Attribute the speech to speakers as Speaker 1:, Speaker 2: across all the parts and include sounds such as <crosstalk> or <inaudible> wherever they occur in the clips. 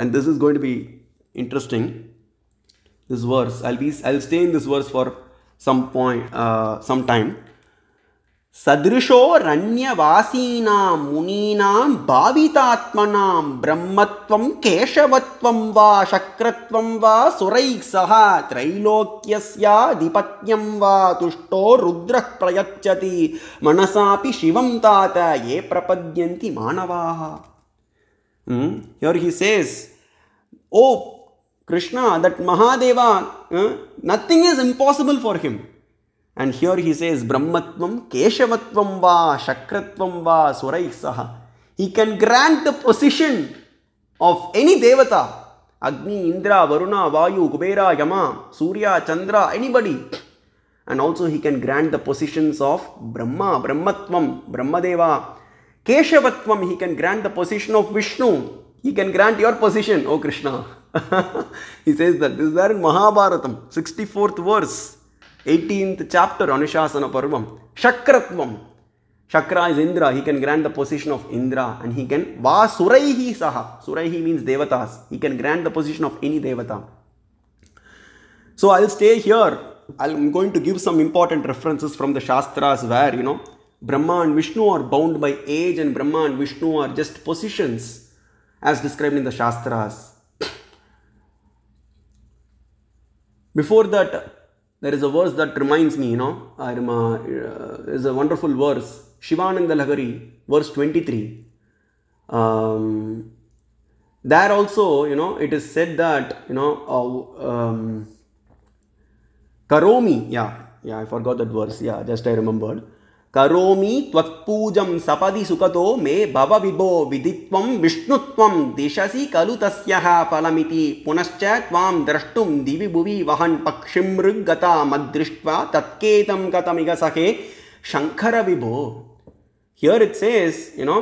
Speaker 1: and this is going to be interesting this verse i'll be i'll stay in this verse for some point uh, some time sadrisho ranya vasinam muninam bhavitaatmanam brahmatvam keshavatvam va shakratvam va suraik saha trailokyasya dipatyam va tushto shivam tata ye prapadyanti manavaha here he says oh Krishna, that Mahadeva, uh, nothing is impossible for him. And here he says, Brahmatvam, Keshavatvam va, Shakratvam va, Suraisaha. He can grant the position of any Devata. Agni, Indra, Varuna, Vayu, Kubera, Yama, Surya, Chandra, anybody. And also he can grant the positions of Brahma, Brahmatvam, Brahmadeva. Keshavatvam, he can grant the position of Vishnu, he can grant your position, O Krishna. <laughs> he says that. This is there in Mahabharatam, 64th verse, 18th chapter, Anushasana Parvam. Shakratvam. Shakra is Indra. He can grant the position of Indra and he can Suraihi Saha. Suraihi means devatas. He can grant the position of any devata. So I'll stay here. I'm going to give some important references from the Shastras where, you know, Brahma and Vishnu are bound by age and Brahma and Vishnu are just positions as described in the Shastras. Before that, there is a verse that reminds me, you know, uh, I uh, is a wonderful verse, Shivananda Lahari, verse 23. Um, there also, you know, it is said that, you know, uh, um, Karomi, yeah, yeah, I forgot that verse, yeah, just I remembered. करोमी त्वत्पूजं सपदि सुखतो मे भव विभो विधित्वं विष्णुत्वं दिशसि खलु तस्यः फलमिति पुनश्च त्वां द्रष्टुं दिवि भुवि वहन् पक्षिं मृग्गतामद्दृष्ट्वा तत्केतं कथमिग सखे शङ्कर विभो hear it says you know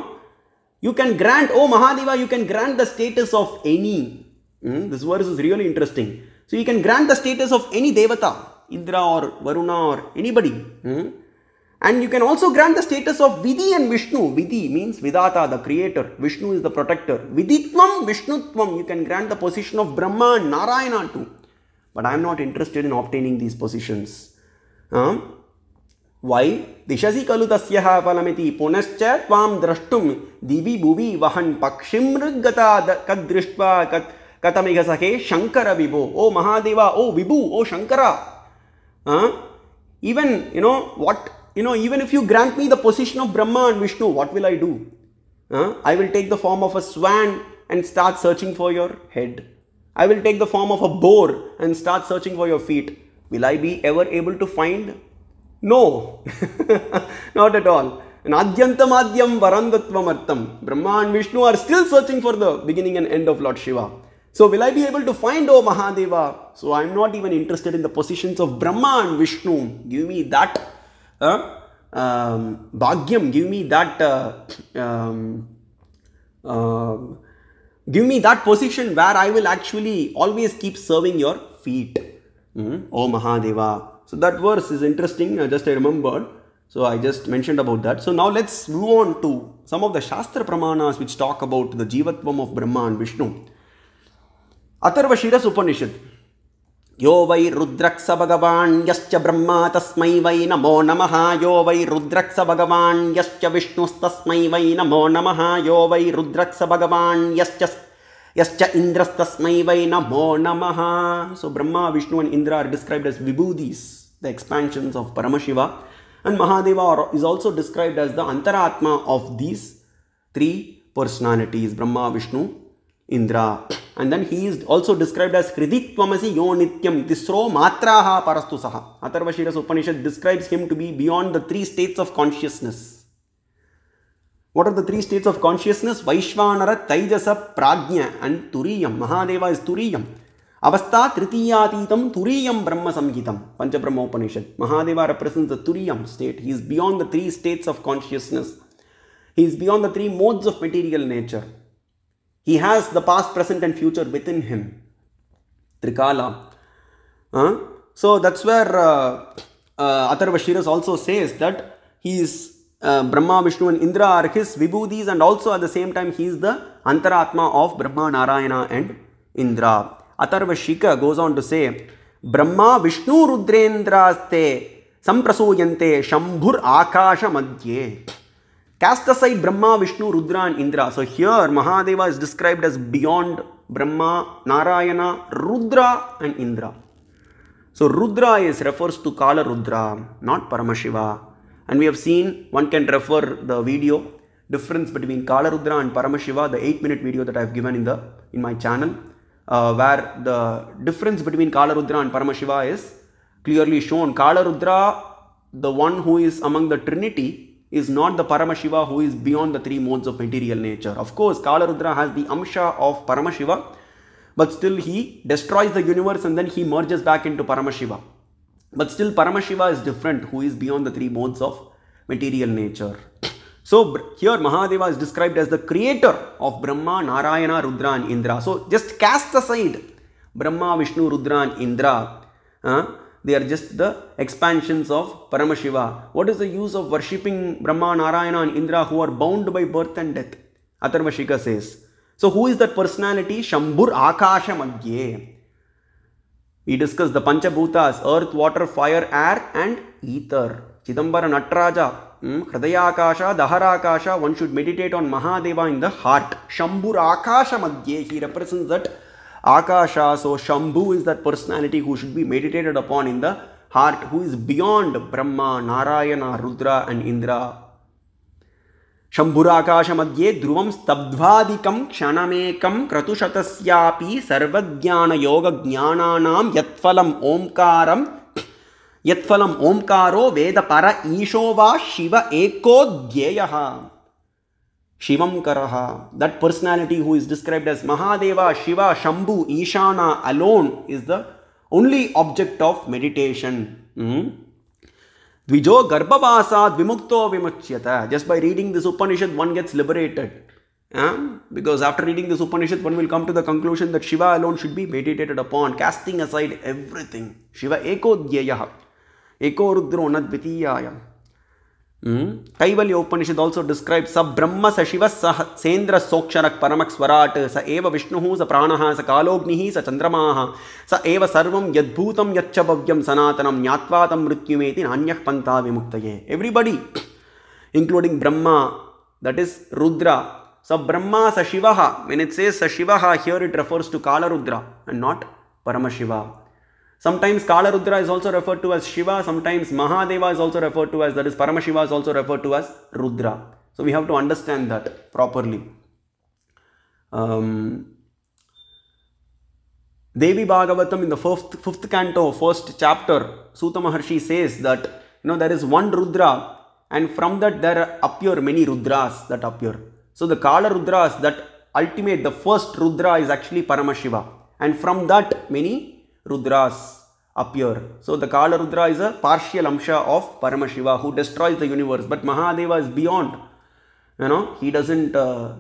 Speaker 1: you can grant oh Mahadeva you can grant the status of any this verse is really interesting so you can grant the status of any devata Indra और वरुणा और anybody And you can also grant the status of Vidhi and Vishnu. Vidhi means Vidata, the creator. Vishnu is the protector. Viditvam, Vishnutvam. You can grant the position of Brahma and Narayana too. But I am not interested in obtaining these positions. Huh? Why? Dishasi kalu tasyaha palamiti punascha tvam drashtum divi bhuvi vahan pakshim riggata kat shankara vibho. Oh Mahadeva, oh Vibhu, oh Shankara. Huh? Even, you know, what you know, even if you grant me the position of Brahma and Vishnu, what will I do? Uh, I will take the form of a swan and start searching for your head. I will take the form of a boar and start searching for your feet. Will I be ever able to find? No, <laughs> not at all. And Adyantam Adyam Varandatvamartam. Brahma and Vishnu are still searching for the beginning and end of Lord Shiva. So, will I be able to find, O Mahadeva? So, I am not even interested in the positions of Brahma and Vishnu. Give me that um, Bhagyam, give me that, uh, um, um, give me that position where I will actually always keep serving your feet. Oh Mahadeva. So that verse is interesting, uh, just I remembered. So I just mentioned about that. So now let's move on to some of the Shastra Pramanas which talk about the Jivatvam of Brahma and Vishnu. Atharvashira Supanishad. यो वै रुद्रक्सभगवान् यश्च ब्रह्मा तस्मै वै नमो नमः यो वै रुद्रक्सभगवान् यश्च विष्णुस्तस्मै वै नमो नमः यो वै रुद्रक्सभगवान् यश्च यश्च इन्द्रस्तस्मै वै नमो नमः so Brahma Vishnu and Indra are described as vibhutis the expansions of Paramashiva and Mahadeva is also described as the antaratma of these three personalities Brahma Vishnu Indra. And then he is also described as Hriditvamasi Yonityam Tisro Matraha Parastu Saha. Atharvashiras Upanishad describes him to be beyond the three states of consciousness. What are the three states of consciousness? Vaishvanara, Taijasa, Prajna and Turiyam. Mahadeva is Turiyam. avastha तृतीयातीतम turiyam Brahma संगीतम Pancha Brahma Upanishad. Mahadeva represents the turiyam state he is beyond the three states of consciousness he is beyond the three modes of material nature he has the past, present, and future within him. Trikala. So that's where uh, uh, Atharvashiras also says that he is uh, Brahma, Vishnu, and Indra are his vibhudis, and also at the same time, he is the Antaratma of Brahma, Narayana, and Indra. Atharvashika goes on to say, Brahma, Vishnu, samprasu Samprasuyante, Shambhur, Akasha, Madhye. Cast aside Brahma, Vishnu, Rudra and Indra. So here Mahadeva is described as beyond Brahma, Narayana, Rudra and Indra. So Rudra is refers to Kala Rudra, not Paramashiva. And we have seen, one can refer the video, difference between Kala Rudra and Paramashiva, the 8 minute video that I have given in, the, in my channel, uh, where the difference between Kala Rudra and Paramashiva is clearly shown. Kala Rudra, the one who is among the Trinity, is not the Paramashiva who is beyond the three modes of material nature. Of course, Kalarudra has the Amsha of Paramashiva, but still he destroys the universe and then he merges back into Paramashiva. But still, Paramashiva is different, who is beyond the three modes of material nature. So, here Mahadeva is described as the creator of Brahma, Narayana, Rudra, and Indra. So, just cast aside Brahma, Vishnu, Rudra, and Indra. They are just the expansions of Paramashiva. What is the use of worshipping Brahma, Narayana and Indra who are bound by birth and death? Atharvashika says. So who is that personality? Shambhur Akasha Magye. We discussed the Panchabhutas, earth, water, fire, air and ether. Chidambara Natraja, hmm, Hridayakasha, Akasha. One should meditate on Mahadeva in the heart. Shambhur Akasha Magye. He represents that आकाशासो Shambhu is the personality who should be meditated upon in the heart who is beyond Brahma Narayana Rudra and Indra शम्भुराकाशमध्ये ध्रुवं स्तब्ध्वादिकं क्षणमेकं क्रतुशतस्यापि सर्वज्ञानयोगज्ञानानां यत्फलम् ओङ्कारं यत्फलम् ओम्कारो वेदपर ईशो वा Shiv एकोऽध्येयः Shivamkaraha, that personality who is described as Mahadeva, Shiva, Shambhu, Ishana alone is the only object of meditation. Mm-hmm. Dvijo Garbhavasad Vimukto Vimuchyata. Just by reading this Upanishad, one gets liberated. Yeah? Because after reading this Upanishad, one will come to the conclusion that Shiva alone should be meditated upon, casting aside everything. Shiva Eko Dyeyaha. Eko Rudro Nadvitiyaya. कैवल्य उपनिषद also describe स ब्रह्म स शिव सह सेन्द्र सोक्षर परमक् स्वराट स एव विष्णु स प्राण स कालोग्नि स चंद्रमा स एव सर्व यद्भूत यच्च सनातनम ज्ञावा तम मृत्युमेति नान्य पंथा विमुक्त एवरीबडी इंक्लूडिंग ब्रह्मा that स ब्रह्म स शिव Sashivaha, इट्स it स Shiva here it refers to Kala and and not Paramashiva. Sometimes Kalarudra is also referred to as Shiva, sometimes Mahadeva is also referred to as, that is Paramashiva is also referred to as Rudra. So we have to understand that properly. Um, Devi Bhagavatam in the fifth, fifth canto, first chapter, Sutta Maharshi says that, you know, there is one Rudra and from that there appear many Rudras that appear. So the Kala Rudras, that ultimate, the first Rudra is actually Paramashiva and from that many Rudras appear. So the Kala Rudra is a partial amsha of Paramashiva who destroys the universe. But Mahadeva is beyond. You know, he doesn't, uh,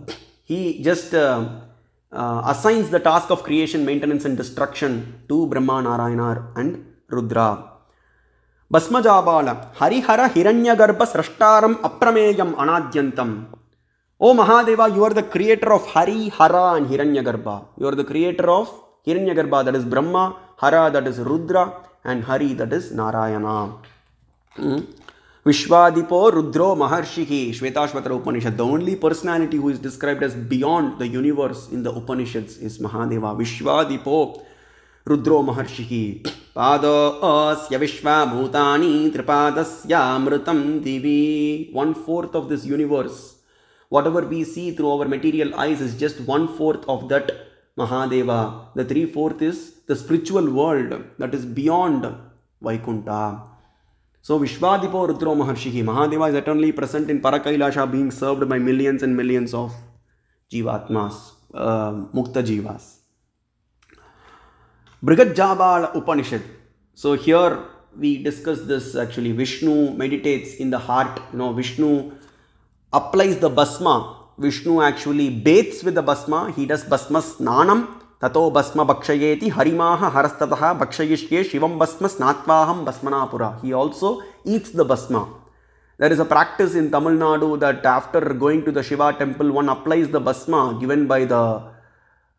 Speaker 1: he just uh, uh, assigns the task of creation, maintenance and destruction to Brahma, Narayanar and Rudra. Basma Basmajabala, Harihara Hiranyagarbha Srashtaram Aprameyam Anadyantam. Oh Mahadeva, you are the creator of Hari, Hara and Hiranyagarba. You are the creator of Hiranyagarba. that is Brahma, Hara that is Rudra and Hari that is Narayana. Hmm? Vishwadipo Rudro Maharshihi, Shvetashvatara Upanishad. The only personality who is described as beyond the universe in the Upanishads is Mahadeva. Vishwadipo Rudro Maharshihi. Pado asya Vishva Bhutani Tripadasya Amritam Divi. One fourth of this universe. Whatever we see through our material eyes is just one fourth of that Mahadeva. The three fourth is the spiritual world that is beyond Vaikunta. So Vishvadipo Rudro Maharshihi. Mahadeva is eternally present in Parakailasha being served by millions and millions of Jivatmas, uh, Mukta Jivas. Jabal Upanishad. So here we discuss this actually. Vishnu meditates in the heart. You know, Vishnu applies the basma Vishnu actually bathes with the basma. He does basmas snanam. Tato basma bhakshayeti harimaha harastataha bhakshayishye shivam basma snatvaham basmanapura. He also eats the basma. There is a practice in Tamil Nadu that after going to the Shiva temple, one applies the basma given by the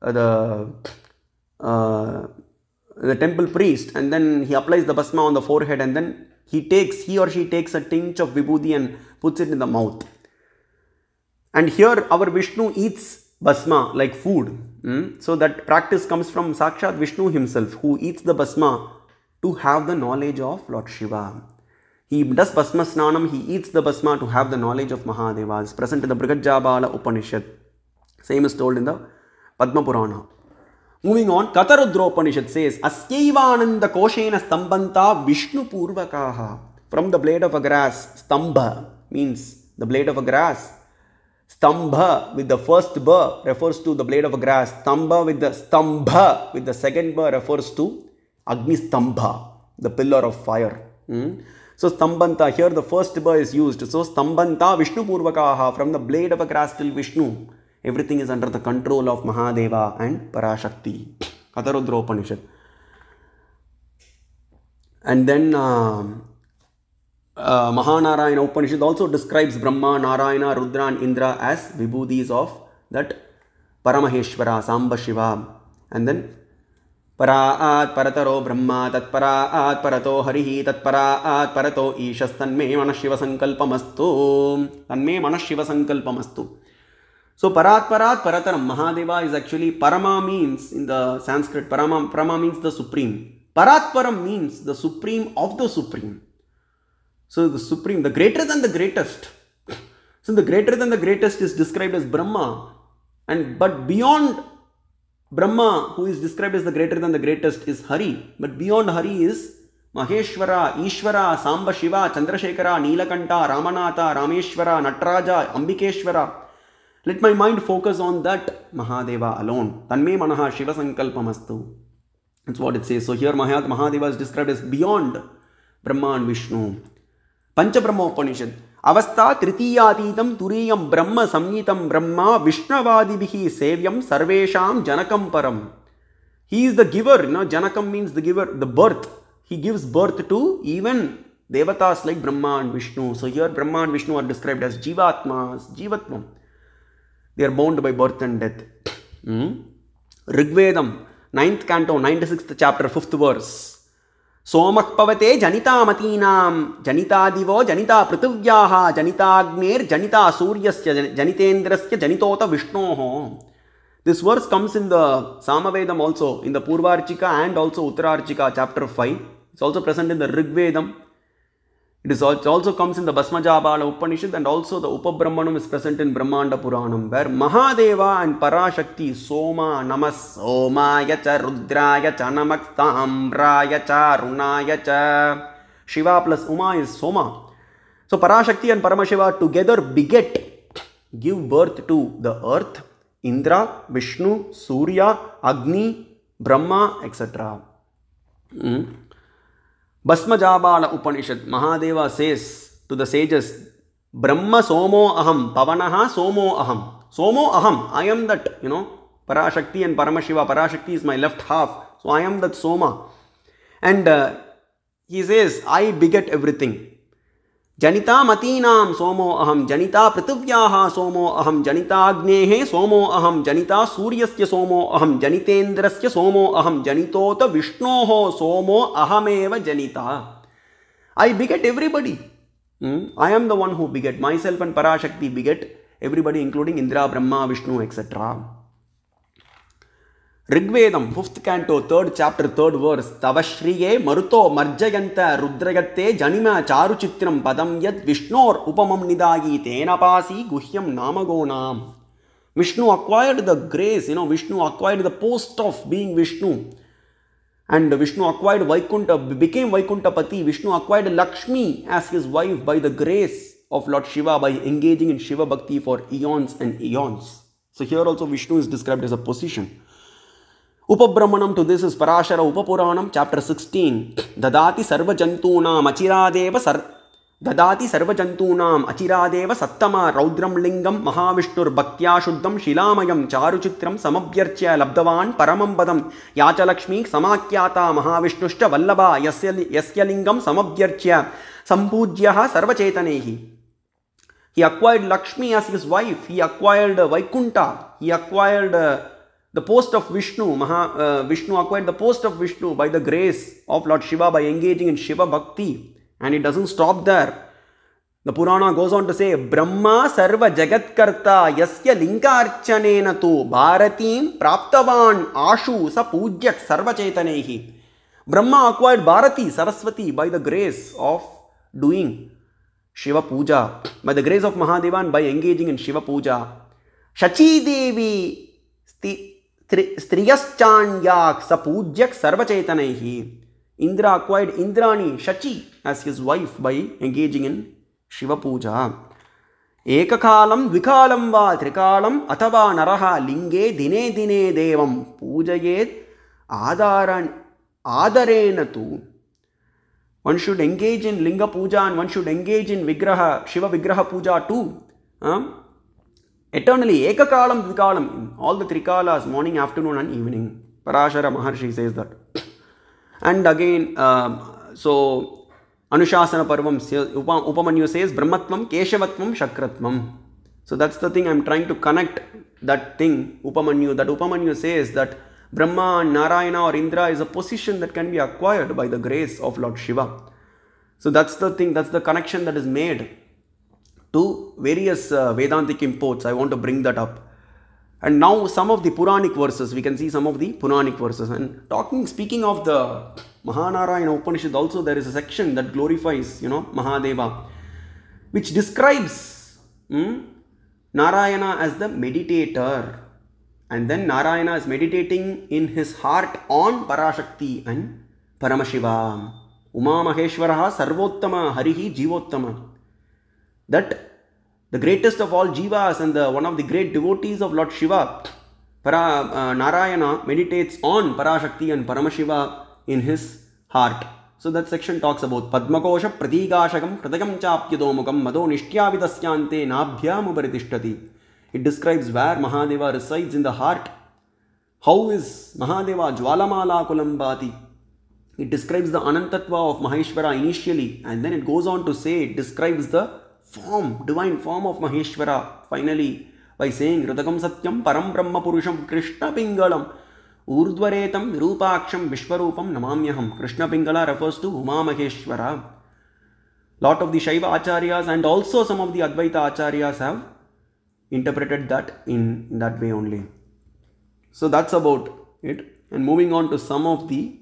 Speaker 1: uh, the uh, the temple priest, and then he applies the basma on the forehead, and then he takes he or she takes a tinge of vibhuti and puts it in the mouth. And here our Vishnu eats basma like food. Mm? So that practice comes from Sakshat Vishnu himself who eats the basma to have the knowledge of Lord Shiva. He does basma snanam, he eats the basma to have the knowledge of Mahadeva. It's present in the Brihadjabala Upanishad. Same is told in the Padma Purana. Moving on, Katarudra Upanishad says, Askeivananda Koshena Stambanta Vishnu Purvakaha. From the blade of a grass, stamba means the blade of a grass Stambha with the first ba refers to the blade of grass. Stamba with the stambha with the second ba refers to Agni Stambha, the pillar of fire. Hmm? So Stambanta, here the first ba is used. So Stambanta Vishnu Purvakaha, from the blade of a grass till Vishnu. Everything is under the control of Mahadeva and Parashakti. Katarudra Upanishad. And then um, uh, Mahanarayana Upanishad also describes Brahma, Narayana, Rudra, and Indra as vibhutis of that Paramaheshwara, Samba Shiva. And then Paraat Parataro Brahma, Tatparaat Parato Harihi, Tatparaat Parato Ishas, Tanme Manashiva Sankalpamastu. Tanme Manashiva Sankalpamastu. So Parat Parat Parataram Mahadeva is actually Parama means in the Sanskrit, Parama, Parama means the supreme. Paratparam means the supreme of the supreme. So the supreme, the greater than the greatest. So the greater than the greatest is described as Brahma, and but beyond Brahma, who is described as the greater than the greatest, is Hari. But beyond Hari is Maheshwara, Ishwara, Samba Shiva, Chandrashekara, Neelakanta, Ramanatha, Rameshwara, Nataraja, Ambikeshwara. Let my mind focus on that Mahadeva alone. Tanme Manaha Shiva Sankalpamastu. That's what it says. So here Mahadeva is described as beyond Brahma and Vishnu. Panchabrahmopanishad அவஸ்தா திருத்தீயாதீதம் துரியம் பிரம்ம சம்ஹிதம் பிரம்மா விஷ்ணவாதிபிகி சேவியம் சர்வேஷாம் ஜனகம் பரம் he is the giver no janakam means the giver the birth he gives birth to even devatas like Brahma and Vishnu. So here Brahma and Vishnu are described as jiva jivatmam. They are bound by birth and death. Hmm? Rigvedam, 9th canto, 96th chapter, 5th verse. सोमपवते जनिता मतीना जनिता पृथिव्याः जनिताग्नेर्जनिता सूर्यस्य जनितेन्द्रस्य जनितोत विष्णोः this verse comes in the Samavedam also in the Purvarchika and also Uttararchika chapter five it's also present in the Rigvedam It is also, comes in the Bhasmajabala Upanishad and also the Upabrahmanam is present in Brahmanda Puranam where Mahadeva and Parashakti Soma Namas Somaya cha Rudraya cha Namaktambraya cha Runaya cha Shiva plus Uma is Soma. So Parashakti and Paramashiva together beget, give birth to the earth, Indra, Vishnu, Surya, Agni, Brahma, etc. Mm. Basmajabala Upanishad, Mahadeva says to the sages, Brahma soma Aham, Pavanaha soma Aham. soma Aham, I am that, you know, Parashakti and Paramashiva. Parashakti is my left half. So I am that Soma. And uh, he says, I beget everything. जनिता मतीनां सोमो अहं जनिता पृथिव्याः सोमो अहं जनिताग्नेः सोमो अहं जनिता सूर्यस्य सोमो अहं जनितेन्द्रस्य सोमो अहं जनितोत विष्णोः सोमो अहमेव जनिता I beget everybody. Hmm? I am the one who beget myself and Parashakti beget everybody including Indra, Brahma, Vishnu etc. Rigvedam fifth canto third chapter third verse ತವ ಶ್ರಿಯೇ ಮರುತೋ ಮರ್ಜಯಂತ ರುದ್ರಗತ್ತೆ ಜನಿಮ ಚಾರುಚಿತ್ರಂ ಪದಂ ಯದ್ ವಿಷ್ಣೋರ್ ಉಪಮಂ ನಿದಾಯಿ ತೇನಪಾಸಿ ಗುಹ್ಯಂ ನಾಮಗೋಣಾಂ Vishnu acquired the grace you know Vishnu acquired the post of being Vishnu and Vishnu acquired Vaikuntha, became Vaikuntapati. Vishnu acquired Lakshmi as his wife by the grace of Lord Shiva by engaging in Shiva Bhakti for eons and eons. So here also Vishnu is described as a position. उपब्रह्मणं to this is Parashara Upapuranam chapter sixteen ददाति सर्वजन्तूनाम् अचिरादेव सर् ददाति सर्वजन्तूनाम् अचिरादेव सत्तम रौद्रं लिङ्गं महाविष्णुर्भक्त्या शुद्धं शिलामयं चारुचित्रं समभ्यर्च्य लब्धवान् परमं पदं याचलक्ष्मी समाख्याता महाविष्णुश्च वल्लभा यस्य यस्य लिङ्गं समभ्यर्च्य सम्पूज्यः सर्वचेतनैः He acquired Lakshmi as his wife. He acquired Vaikunta. He acquired uh, the post of Vishnu, Maha, uh, Vishnu acquired the post of Vishnu by the grace of Lord Shiva by engaging in Shiva Bhakti. And it doesn't stop there. The Purana goes on to say, Brahma Sarva Jagatkarta Yasya Linkarchanena Tu Bharatim Praptavan Ashu Sa Pujyat Sarva Chaitanehi. Brahma acquired Bharati, Saraswati by the grace of doing Shiva Puja, by the grace of Mahadevan by engaging in Shiva Puja. Shachi Devi Striyaschanyak Sapujyak Sarvachetanaihi. Indra acquired Indrani, Shachi, as his wife by engaging in Shiva Puja. एककालं द्विकालं वा त्रिकालम् अथवा नरः लिङ्गे दिने दिने देवं पूजयेत् आदारान् आदरेण तु one should engage in linga puja and one should engage in vigraha shiva vigraha puja too um, eternally, ekakalam, trikalam, in all the trikalas, morning, afternoon, and evening. Parashara Maharshi says that. and again, uh, so Anushasana Parvam, Upamanyu says "Brahmatmam, Keshavatvam, Shakratvam. So that's the thing I'm trying to connect that thing, Upamanyu. That Upamanyu says that Brahma Narayana or Indra is a position that can be acquired by the grace of Lord Shiva. So that's the thing, that's the connection that is made to various uh, Vedantic imports. I want to bring that up. And now some of the Puranic verses, we can see some of the Puranic verses. And talking, speaking of the Mahanarayana Upanishad also, there is a section that glorifies, you know, Mahadeva, which describes hmm, Narayana as the meditator. And then Narayana is meditating in his heart on Parashakti and Paramashiva. Uma Maheshwara Sarvottama Harihi Jivottama that the greatest of all jivas and the, one of the great devotees of Lord Shiva, Para, uh, Narayana, meditates on Parashakti and Paramashiva in his heart. So that section talks about Padmakosha Pratigashakam Pratakam Chapyadomukam Mado Nishtyavidasyante Nabhyamuparitishthati. It describes where Mahadeva resides in the heart. How is Mahadeva Jwalamala Kulambati? It describes the Anantatva of Maheshwara initially and then it goes on to say it describes the form, divine form of Maheshwara finally by saying Radakam Satyam Param Brahma Purusham Krishna Pingalam Urdvaretam Virupaksham Vishwarupam Namamyaham. Krishna Pingala refers to Uma Maheshwara. Lot of the Shaiva Acharyas and also some of the Advaita Acharyas have interpreted that in, in that way only. So that's about it. And moving on to some of the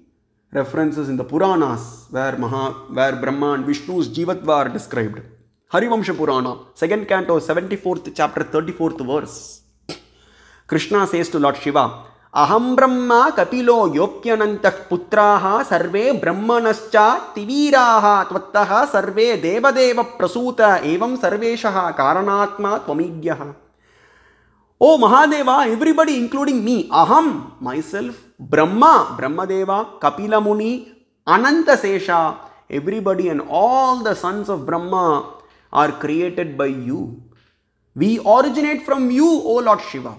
Speaker 1: references in the Puranas where Maha, where Brahma and Vishnu's Jivatva are described. Harivamsha Purana, second canto, 74th chapter, 34th verse. Krishna says to Lord Shiva, Aham Brahma Kapilo Yokyanantah Putraha Sarve Brahmanascha Tiviraha Tvattaha Sarve Devadeva Prasuta Evam Sarveshaha Karanatma Tvamigyaha. O Mahadeva, everybody including me, Aham, myself, Brahma, Brahmadeva, Kapila Muni, Ananta Sesha, everybody and all the sons of Brahma are created by you. We originate from you, O Lord Shiva.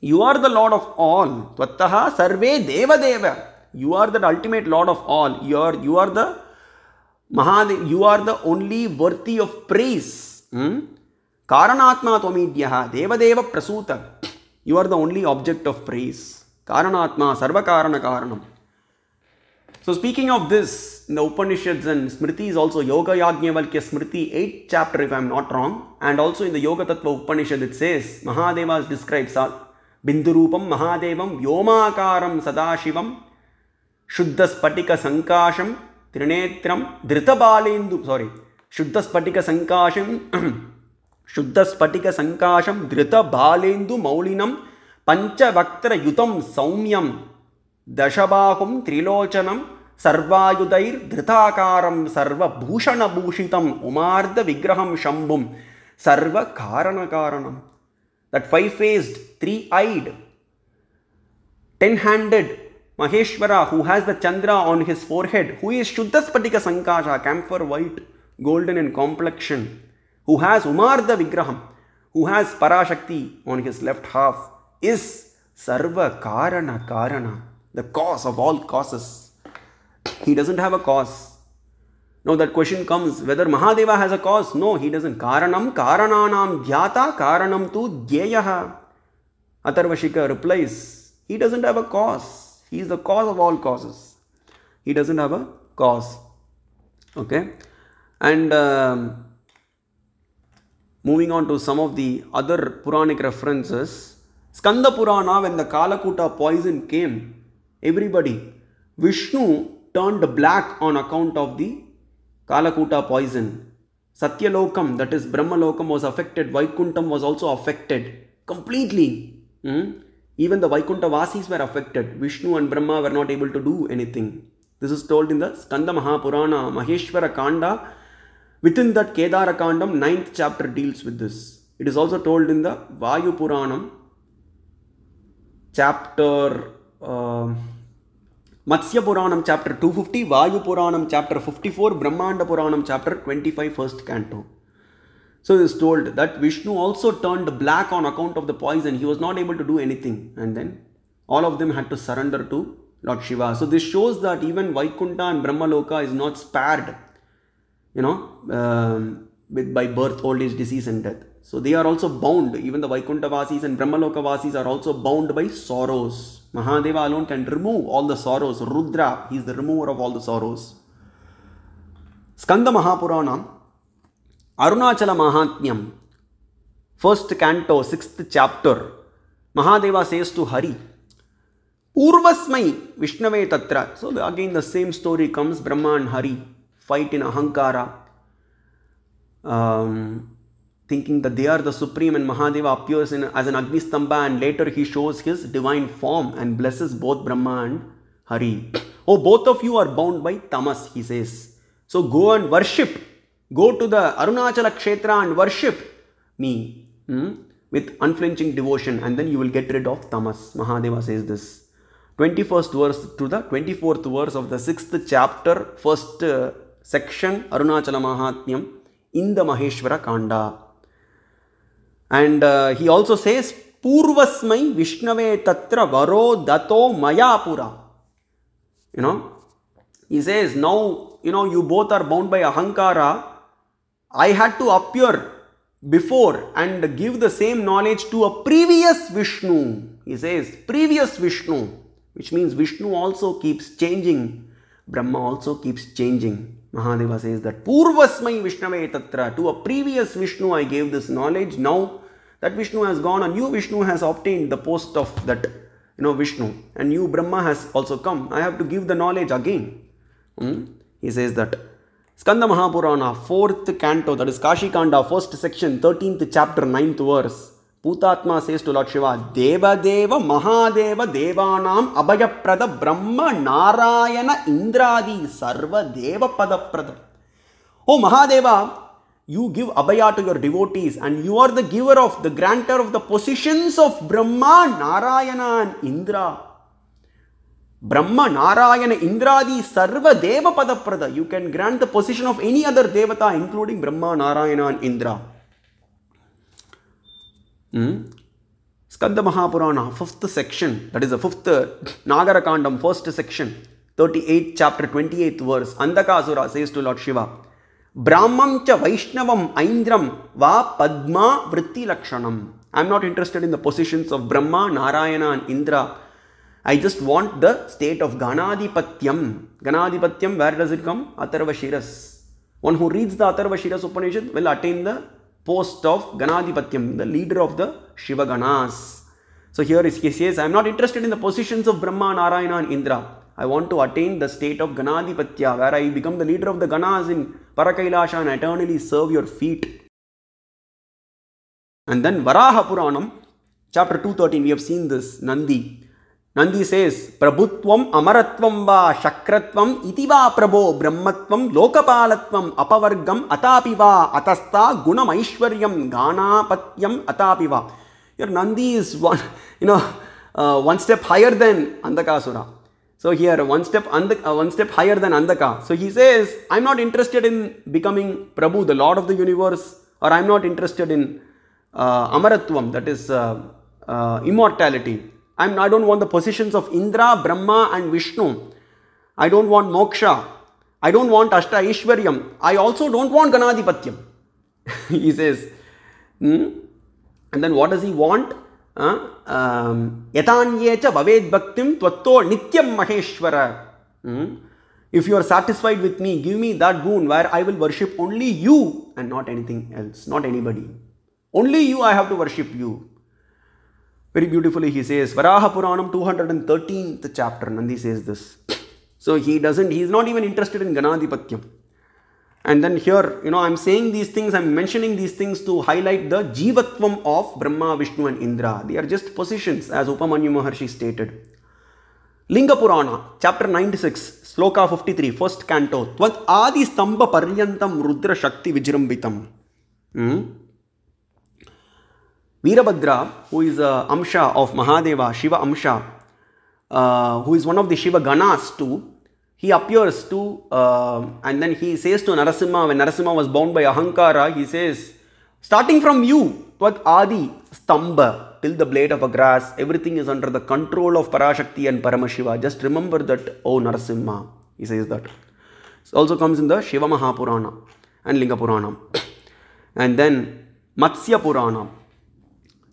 Speaker 1: You are the Lord of all. Tvattaha Sarve Deva Deva. You are the ultimate Lord of all. You are, you are the mahade. You are the only worthy of praise. Hmm? Karanatma Tvamidyaha Deva Deva Prasuta. You are the only object of praise. Karanatma Sarva Karana Karanam. So speaking of this, in the Upanishads and is also, Yoga Yajnavalkya Smriti 8th chapter if I am not wrong. And also in the Yoga Tattva Upanishad it says, Mahadeva describes all. Bindurupam Mahadevam Vyomakaram Sadashivam Shuddhaspatika Sankasham Trinetram Dritabalendu sorry Shuddhaspatika Sankasham <clears throat> Shuddhaspatika Sankasham Dritabalendu Maulinam Panchavaktra Yutam Saumyam தசபாகும் திரிலோச்சனம் சர்வாயுதைர் திருதாகாரம் சர்வபூஷணபூஷிதம் உமார்த விக்கிரகம் ஷம்பும் சர்வ காரண காரணம் That five-faced, three-eyed, ten-handed Maheshvara who has the Chandra on his forehead, who is Shuddhaspatika Sankaja, camphor white, golden in complexion, who has Umartha Vigraham, who has Parashakti on his left half, is Sarva Karana Karana the cause of all causes. He doesn't have a cause. Now that question comes whether Mahadeva has a cause. No, he doesn't. Karanam karananam dhyata karanam tu dhyeyaha. Atarvashika replies, he doesn't have a cause. He is the cause of all causes. He doesn't have a cause. Okay. And um, moving on to some of the other Puranic references. Skanda Purana, when the Kalakuta poison came, everybody. Vishnu turned black on account of the Kalakuta poison. Satyalokam, that is Brahmalokam, was affected. vaikuntam was also affected completely. Hmm? Even the Vaikuntha Vasis were affected. Vishnu and Brahma were not able to do anything. This is told in the Skanda Mahapurana, Maheshwara Kanda. Within that Kedara Kandam, 9th chapter deals with this. It is also told in the Vayu Puranam, chapter. Uh, Matsya Puranam chapter 250, Vayu Puranam chapter 54, Brahmanda Puranam chapter 25, first canto. So it is told that Vishnu also turned black on account of the poison. He was not able to do anything. And then all of them had to surrender to Lord Shiva. So this shows that even Vaikunta and Brahmaloka is not spared, you know, um, with, by birth, old age, disease and death. So they are also bound, even the Vasis and Vasis are also bound by sorrows. Mahadeva alone can remove all the sorrows. Rudra, he is the remover of all the sorrows. Skanda Mahapurana, Arunachala Mahatmyam, first canto, sixth chapter, Mahadeva says to Hari, Urvasmai Vishnave Tatra. So again the same story comes, Brahma and Hari fight in Ahankara. Um, thinking that they are the supreme and Mahadeva appears in, as an Agni and later he shows his divine form and blesses both Brahma and Hari. Oh, both of you are bound by tamas, he says. So go and worship. Go to the Arunachala Kshetra and worship me hmm? with unflinching devotion and then you will get rid of tamas. Mahadeva says this. 21st verse to the 24th verse of the 6th chapter, first uh, section, Arunachala Mahatmyam in the Maheshwara Kanda. And uh, he also says, Purvasmai Vishnave Tatra Varo Dato maya pura." You know, he says, now, you know, you both are bound by Ahankara. I had to appear before and give the same knowledge to a previous Vishnu. He says, previous Vishnu, which means Vishnu also keeps changing. Brahma also keeps changing. Mahadeva says that Purvasmai Vishnave Tatra, to a previous Vishnu I gave this knowledge, now that Vishnu has gone, a new Vishnu has obtained the post of that, you know, Vishnu, and new Brahma has also come. I have to give the knowledge again. Hmm? He says that. Skanda Mahapurana, 4th canto, that is Kashi Kanda, 1st section, 13th chapter, 9th verse. Putatma says to Lord Shiva, Deva Deva Mahadeva Devanam Abhayaprada Brahma Narayana Indradi Sarva Deva Padaprada. Oh Mahadeva, you give abhaya to your devotees and you are the giver of the grantor of the positions of Brahma, Narayana and Indra. Brahma, Narayana, Indradi, Sarva, Deva Padaprada. You can grant the position of any other Devata including Brahma, Narayana and Indra. Hmm? Skanda Mahapurana, fifth section, that is the fifth Nagarakandam, first section, 38th chapter, 28th verse. Andakasura says to Lord Shiva, Brahmam cha Vaishnavam Aindram va Padma Vritti Lakshanam. I'm not interested in the positions of Brahma, Narayana and Indra. I just want the state of Ganadipatyam. Ganadipatyam, where does it come? Atarvasiras. One who reads the Atarvasiras Upanishad will attain the post of Ganadipatyam, the leader of the Shiva Ganas. So here he says, I am not interested in the positions of Brahma, Narayana and Indra. I want to attain the state of Ganadipatya, where I become the leader of the Ganas in Parakailasha and eternally serve your feet. And then Varaha Puranam, chapter 213, we have seen this, Nandi. Nandi says, Prabhutvam Amaratvam va Shakratvam itiva Prabho Brahmatvam Lokapalatvam Apavargam Atapiva Atasta Gunam Aishwaryam Ganapatyam Atapiva. Your Nandi is one, <laughs> you know, uh, one step higher than Andakasura. So here one step uh, one step higher than Andaka. So he says, I am not interested in becoming Prabhu, the Lord of the universe, or I am not interested in uh, Amaratvam, that is uh, uh, immortality. I'm, I don't want the positions of Indra, Brahma and Vishnu. I don't want Moksha. I don't want Ashta Ishwaryam. I also don't want Ganadipatyam. <laughs> he says. Hmm? And then what does he want? ಯಥಾನ್ಯೇ ಚ ಭವೇದ್ ಭಕ್ತಿಂ ತ್ವತ್ತೋ ನಿತ್ಯಂ Maheshvara if you are satisfied with me give me that boon where I will worship only you and not anything else not anybody only you I have to worship you very beautifully he says varaha 213th chapter nandi says this so he doesn't he is not even interested in ganadipatyam and then here, you know, I'm saying these things, I'm mentioning these things to highlight the jivatvam of Brahma, Vishnu and Indra. They are just positions as Upamanyu Maharshi stated. Linga Purana, chapter 96, sloka 53, first canto. Tvat adi stamba paryantam rudra shakti vijrambitam. Hmm? Virabhadra, who is uh, Amsha of Mahadeva, Shiva Amsha, uh, who is one of the Shiva Ganas too, he appears to, um, and then he says to Narasimha, when Narasimha was bound by Ahankara, he says, starting from you, Tvat Adi Stamba, till the blade of a grass, everything is under the control of Parashakti and Paramashiva. Just remember that, oh Narasimha. He says that. also comes in the Shiva Mahapurana and Linga Purana. And then Matsya Purana,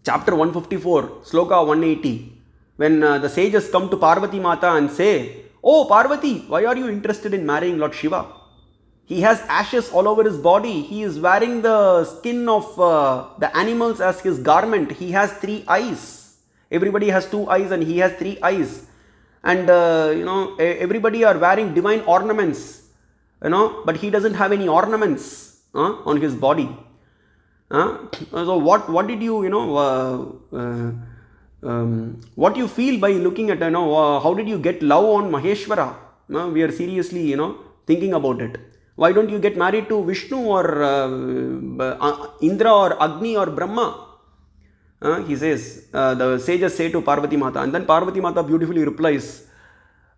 Speaker 1: chapter 154, sloka 180. When uh, the sages come to Parvati Mata and say, Oh Parvati, why are you interested in marrying Lord Shiva? He has ashes all over his body. He is wearing the skin of uh, the animals as his garment. He has three eyes. Everybody has two eyes and he has three eyes. And uh, you know, everybody are wearing divine ornaments, you know, but he doesn't have any ornaments uh, on his body. Uh, so what, what did you, you know, uh, uh, um, what you feel by looking at you know uh, how did you get love on maheshwara uh, we are seriously you know thinking about it why don't you get married to vishnu or uh, uh indra or agni or brahma uh, he says uh, the sages say to parvati mata and then parvati mata beautifully replies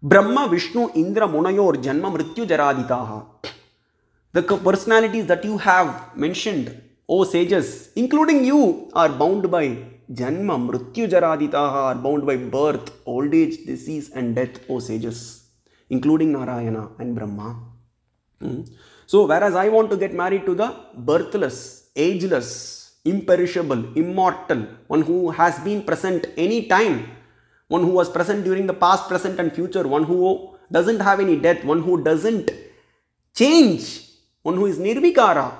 Speaker 1: brahma vishnu indra munayor janma mrityu jaraditaha the personalities that you have mentioned o sages including you are bound by Janma, Mrityujaraditaha are bound by birth, old age, disease, and death, O sages, including Narayana and Brahma. Hmm. So, whereas I want to get married to the birthless, ageless, imperishable, immortal, one who has been present any time, one who was present during the past, present, and future, one who doesn't have any death, one who doesn't change, one who is nirvikara.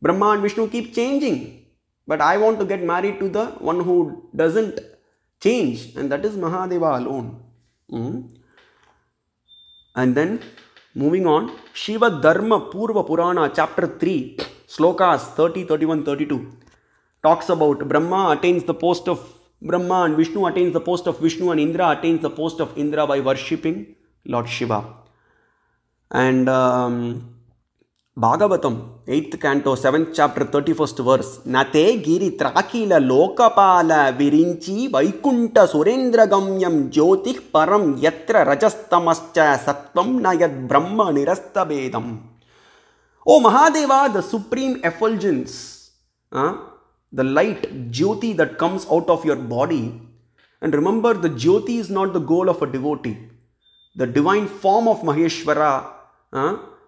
Speaker 1: Brahma and Vishnu keep changing. But I want to get married to the one who doesn't change, and that is Mahadeva alone. Mm. And then moving on, Shiva Dharma Purva Purana, chapter 3, slokas 30, 31, 32, talks about Brahma attains the post of Brahma and Vishnu attains the post of Vishnu, and Indra attains the post of Indra by worshipping Lord Shiva. And um, Bhagavatam eighth canto seventh chapter thirty first verse నతే గిరి త్రాకీల లోకపాల విరించి వైకుంఠ సురేంద్ర గమ్యం జ్యోతి పరం ఎత్ర రజస్తమశ్చ సత్వం నయద్ బ్రహ్మ నిరస్తభేదం oh Mahadeva the supreme effulgence the light jyoti that comes out of your body and remember the jyoti is not the goal of a devotee the divine form of Maheshvara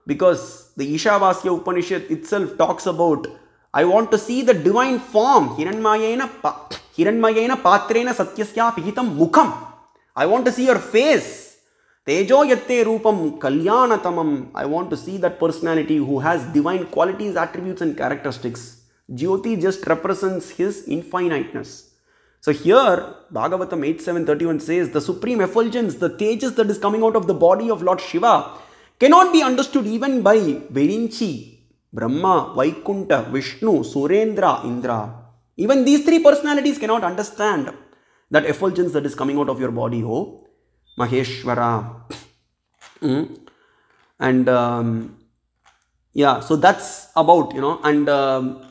Speaker 1: because the Ishavasya Upanishad itself talks about I want to see the divine form Hiranmayena, pa, Hiranmayena Patrena Satyasya Pihitam Mukham. I want to see your face. Tejo Yatte Rupam Kalyanatamam. I want to see that personality who has divine qualities, attributes, and characteristics. Jyoti just represents his infiniteness. So here, Bhagavatam 8731 says the supreme effulgence, the tejas that is coming out of the body of Lord Shiva cannot be understood even by Verinchi, Brahma, Vaikunta, Vishnu, Surendra, Indra. Even these three personalities cannot understand that effulgence that is coming out of your body, oh Maheshwara. Mm. And um, yeah, so that's about, you know, and um,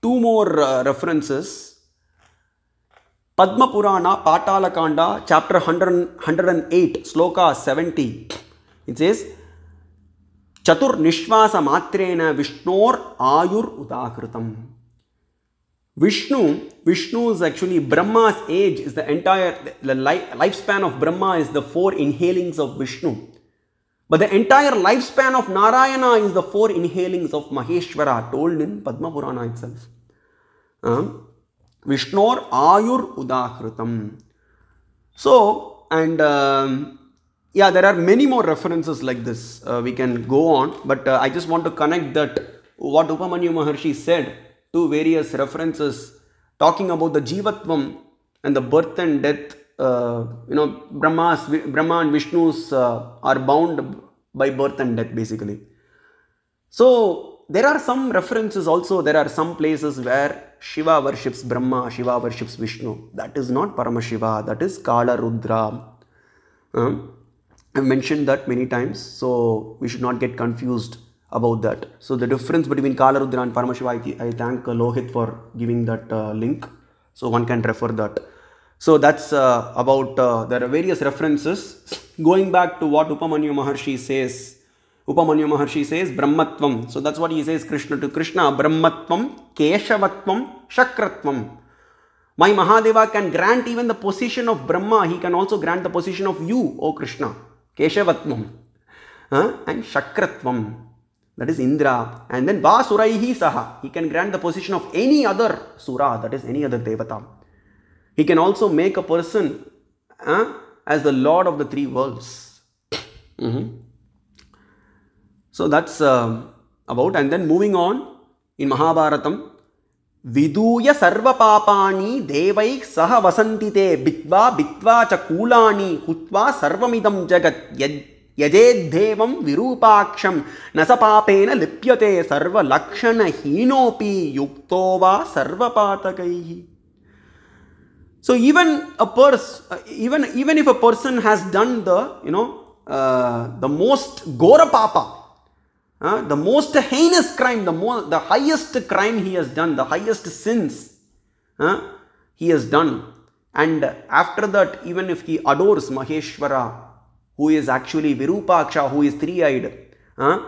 Speaker 1: two more uh, references. Padma Purana, Patala Kanda, chapter 100, 108, sloka 70. It says, Chatur Nishvasa Matrena Vishnor Ayur Udakritam. Vishnu, Vishnu is actually Brahma's age is the entire the life, lifespan of Brahma is the four inhalings of Vishnu. But the entire lifespan of Narayana is the four inhalings of Maheshwara told in Padma Purana itself. Uh, Vishnor Ayur Udakritam. So, and um, yeah there are many more references like this uh, we can go on but uh, i just want to connect that what upamanyu maharshi said to various references talking about the jivatvam and the birth and death uh, you know brahmas brahma and vishnus uh, are bound by birth and death basically so there are some references also there are some places where shiva worships brahma shiva worships vishnu that is not paramashiva that is kala rudra um, I've mentioned that many times, so we should not get confused about that. So the difference between Kala and Paramashiva, I, thank uh, Lohit for giving that uh, link. So one can refer that. So that's uh, about, uh, there are various references. Going back to what Upamanyu Maharshi says, Upamanyu Maharshi says Brahmatvam. So that's what he says Krishna to Krishna, Brahmatvam, Keshavatvam, Shakratvam. My Mahadeva can grant even the position of Brahma. He can also grant the position of you, O Krishna. Keshavatvam and Shakratvam that is Indra and then Vasuraihi Saha he can grant the position of any other Sura that is any other Devata. He can also make a person as the Lord of the three worlds. Mm-hmm. So that's uh, about and then moving on in Mahabharatam विदूय सर्वपापानि देवैः सह वसन्ति ते भित्वा भित्वा च कूलानि हुत्वा सर्वमिदं जगत् यज् यजेद्धेवं विरूपाक्षं न स पापेन लिप्यते सर्वलक्षणहीनोऽपि युक्तो वा सर्वपातकैः so even a person uh, even even if a person has done the you know uh, the most gora papa uh, the most heinous crime, the, more, the highest crime he has done, the highest sins uh, he has done. And after that, even if he adores Maheshwara, who is actually Virupaksha, who is three-eyed, uh,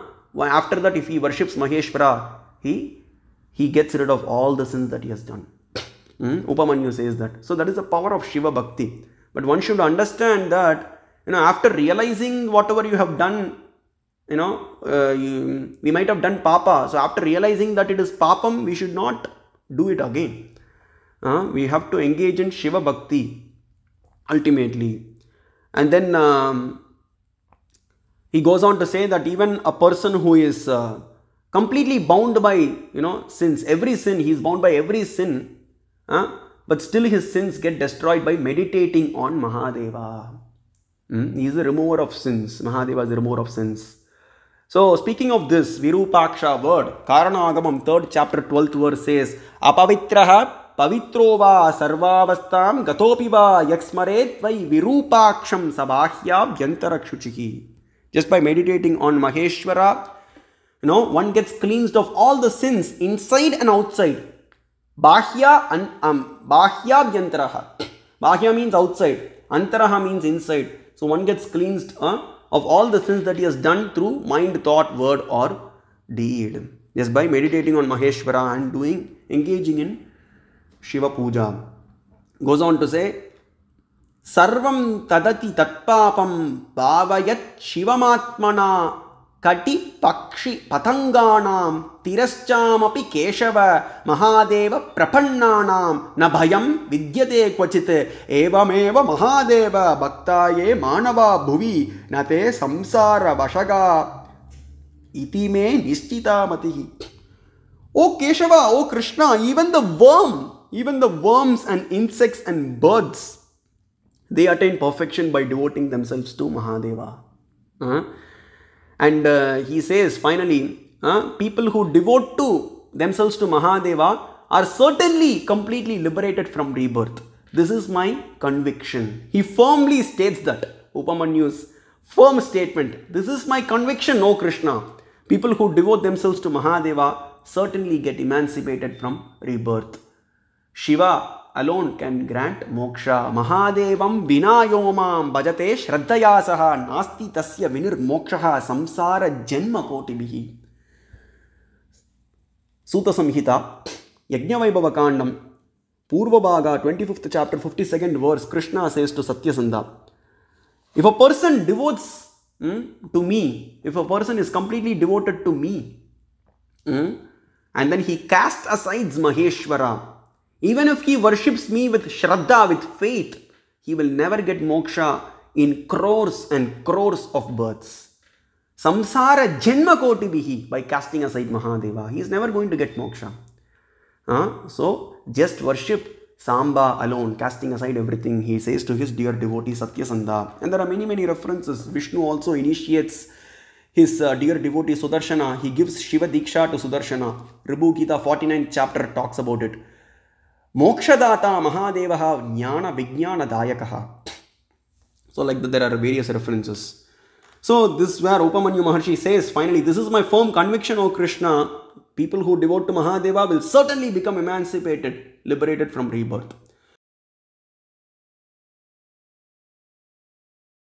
Speaker 1: after that, if he worships Maheshwara, he, he gets rid of all the sins that he has done. Mm? Upamanyu says that. So that is the power of Shiva Bhakti. But one should understand that, you know, after realizing whatever you have done you know, uh, you, we might have done papa. So after realizing that it is papam, we should not do it again. Uh, we have to engage in Shiva Bhakti ultimately. And then um, he goes on to say that even a person who is uh, completely bound by, you know, sins, every sin, he is bound by every sin, uh, but still his sins get destroyed by meditating on Mahadeva. Mm? He is the remover of sins. Mahadeva is the remover of sins. So speaking of this Virupaksha word, Karanagamam 3rd chapter 12th verse says, Apavitraha pavitrova वा gatopiva गतोपि वा यक्स्मरेत् वै विरूपाक्षं just by meditating on maheshwara you know one gets cleansed of all the sins inside and outside bahya and um, bahya bhyantaraha bahya means outside antaraha means inside so one gets cleansed huh? of all the sins that he has done through mind, thought, word, or deed. Yes, by meditating on Maheshwara and doing, engaging in Shiva Puja. Goes on to say, Sarvam tadati tatpapam bhavayat shivamaatmana कटिपक्षि पतङ्गानां तिरश्चामपि Keshav Mahadev प्रपन्नानां न भयं विद्यते क्वचित् एवमेव महादेव भक्ताये मानवा भुवि न ते संसारवशगा इति मे निश्चिता मतिः oh Keshava oh Krishna even the worm even the worms and insects and birds they attain perfection by devoting themselves to Mahadeva. Uh And uh, he says finally, uh, people who devote to themselves to Mahadeva are certainly completely liberated from rebirth. This is my conviction. He firmly states that. Upamanyu's firm statement. This is my conviction, No, Krishna. People who devote themselves to Mahadeva certainly get emancipated from rebirth. Shiva alone can grant moksha. Mahadevam vinayomam bhajate shraddhaya saha nasti tasya vinirmokshaha samsara janma kotibihi. Sutta Samhita, Yajnavaibhava Kandam, Purvabhaga, 25th chapter, 52nd verse, Krishna says to Satyasandha, If a person devotes hmm, to me, if a person is completely devoted to me, hmm, and then he casts aside Maheshwara, Even if he worships me with Shraddha, with faith, he will never get moksha in crores and crores of births. Samsara Janma Koti Bihi by casting aside Mahadeva. He is never going to get moksha. Uh, so just worship Samba alone, casting aside everything, he says to his dear devotee Satyasandha. And there are many, many references. Vishnu also initiates his uh, dear devotee Sudarshana. He gives Shiva Diksha to Sudarshana. Ribhu Gita 49 chapter talks about it. Moksha Mokshadatta Mahadevaha Jnana Vijnana Dayakaha. So like there are various references. So this where Upamanyu Maharshi says finally this is my firm conviction O Krishna people who devote to Mahadeva will certainly become emancipated liberated from rebirth.